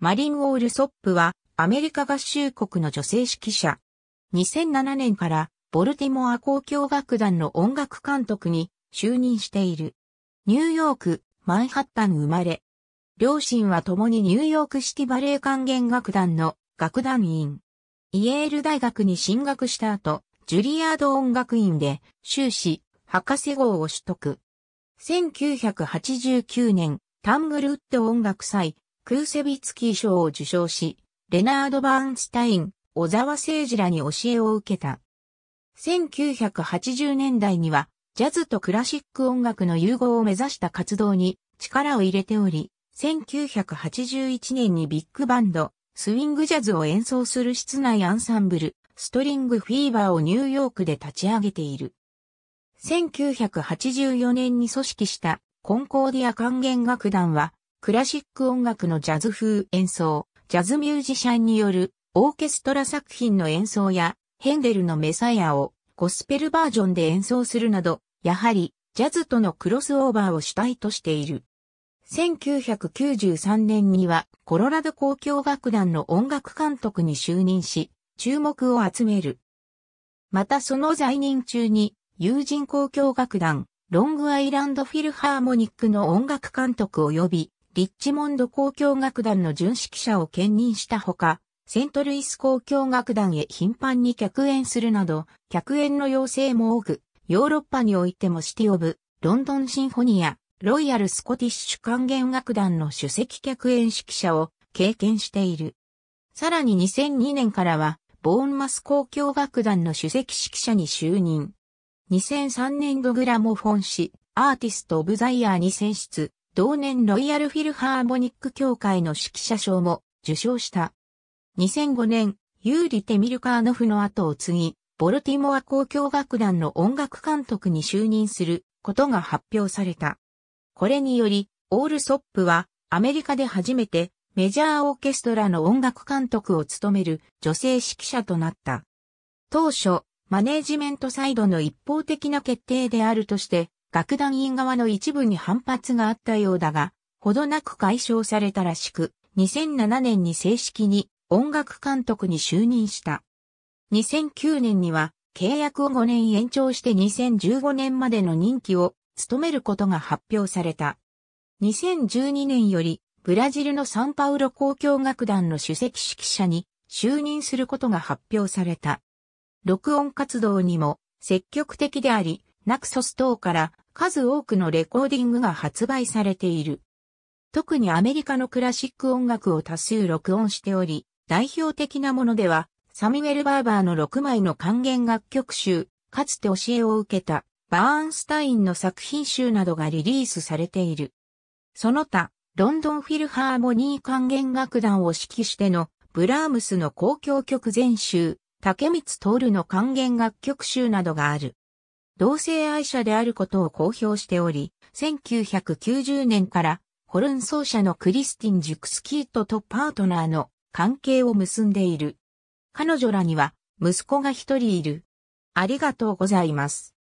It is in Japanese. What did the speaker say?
マリン・ウォール・ソップはアメリカ合衆国の女性指揮者。2007年からボルティモア交響楽団の音楽監督に就任している。ニューヨーク、マンハッタン生まれ。両親は共にニューヨーク式バレエ管弦楽団の楽団員。イエール大学に進学した後、ジュリアード音楽院で修士、博士号を取得。1989年、タングルウッド音楽祭、クーセビツキー賞を受賞し、レナード・バーンスタイン、小沢誠二らに教えを受けた。1980年代には、ジャズとクラシック音楽の融合を目指した活動に力を入れており、1981年にビッグバンド、スウィングジャズを演奏する室内アンサンブル、ストリングフィーバーをニューヨークで立ち上げている。1984年に組織したコンコーディア管弦楽団はクラシック音楽のジャズ風演奏、ジャズミュージシャンによるオーケストラ作品の演奏やヘンデルのメサイアをゴスペルバージョンで演奏するなど、やはりジャズとのクロスオーバーを主体としている。1993年にはコロラド交響楽団の音楽監督に就任し、注目を集める。またその在任中に友人交響楽団ロングアイランドフィルハーモニックの音楽監督及びリッチモンド交響楽団の準指揮者を兼任したほか、セントルイス交響楽団へ頻繁に客演するなど、客演の要請も多く、ヨーロッパにおいてもシティオブ、ロンドンシンフォニア、ロイヤルスコティッシュ管弦楽団の首席客演指揮者を経験している。さらに2002年からは、ボーンマス交響楽団の首席指揮者に就任。2003年度グラモフォン氏、アーティスト・オブ・ザ・イヤーに選出。同年ロイヤルフィルハーモニック協会の指揮者賞も受賞した。2005年、ユーリ・テミルカーノフの後を継ぎ、ボルティモア交響楽団の音楽監督に就任することが発表された。これにより、オールソップはアメリカで初めてメジャーオーケストラの音楽監督を務める女性指揮者となった。当初、マネージメントサイドの一方的な決定であるとして楽団員側の一部に反発があったようだが、ほどなく解消されたらしく、2007年に正式に音楽監督に就任した。2009年には契約を5年延長して2015年までの任期を務めることが発表された。2012年よりブラジルのサンパウロ交響楽団の主席指揮者に就任することが発表された。録音活動にも積極的であり、ナクソス等から数多くのレコーディングが発売されている。特にアメリカのクラシック音楽を多数録音しており、代表的なものでは、サミュエル・バーバーの6枚の還元楽曲集、かつて教えを受けた、バーンスタインの作品集などがリリースされている。その他、ロンドンフィルハーモニー還元楽団を指揮しての、ブラームスの交響曲全集、竹光徹の還元楽曲集などがある。同性愛者であることを公表しており、1990年からホルン奏者のクリスティン・ジュクスキートとパートナーの関係を結んでいる。彼女らには息子が一人いる。ありがとうございます。